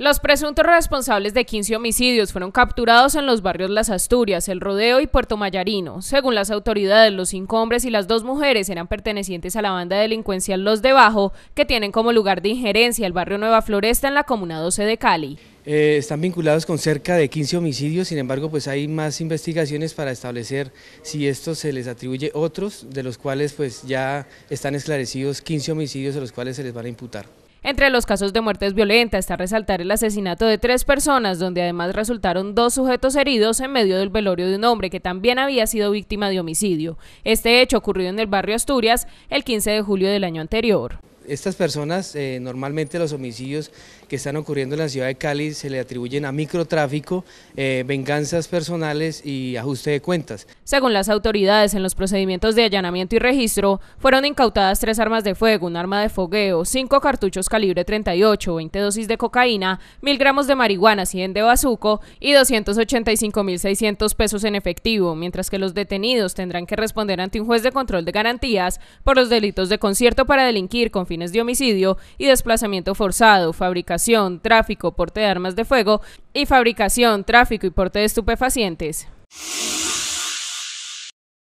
Los presuntos responsables de 15 homicidios fueron capturados en los barrios Las Asturias, El Rodeo y Puerto Mayarino. Según las autoridades, los cinco hombres y las dos mujeres eran pertenecientes a la banda delincuencial Los Debajo, que tienen como lugar de injerencia el barrio Nueva Floresta en la Comuna 12 de Cali. Eh, están vinculados con cerca de 15 homicidios, sin embargo pues hay más investigaciones para establecer si esto se les atribuye otros, de los cuales pues ya están esclarecidos 15 homicidios a los cuales se les van a imputar. Entre los casos de muertes violentas está resaltar el asesinato de tres personas, donde además resultaron dos sujetos heridos en medio del velorio de un hombre que también había sido víctima de homicidio. Este hecho ocurrió en el barrio Asturias el 15 de julio del año anterior. Estas personas, eh, normalmente los homicidios que están ocurriendo en la ciudad de Cali se le atribuyen a microtráfico, eh, venganzas personales y ajuste de cuentas. Según las autoridades, en los procedimientos de allanamiento y registro fueron incautadas tres armas de fuego, un arma de fogueo, cinco cartuchos calibre 38, 20 dosis de cocaína, mil gramos de marihuana, 100 de bazuco y 285.600 pesos en efectivo, mientras que los detenidos tendrán que responder ante un juez de control de garantías por los delitos de concierto para delinquir con de homicidio y desplazamiento forzado, fabricación, tráfico, porte de armas de fuego y fabricación, tráfico y porte de estupefacientes.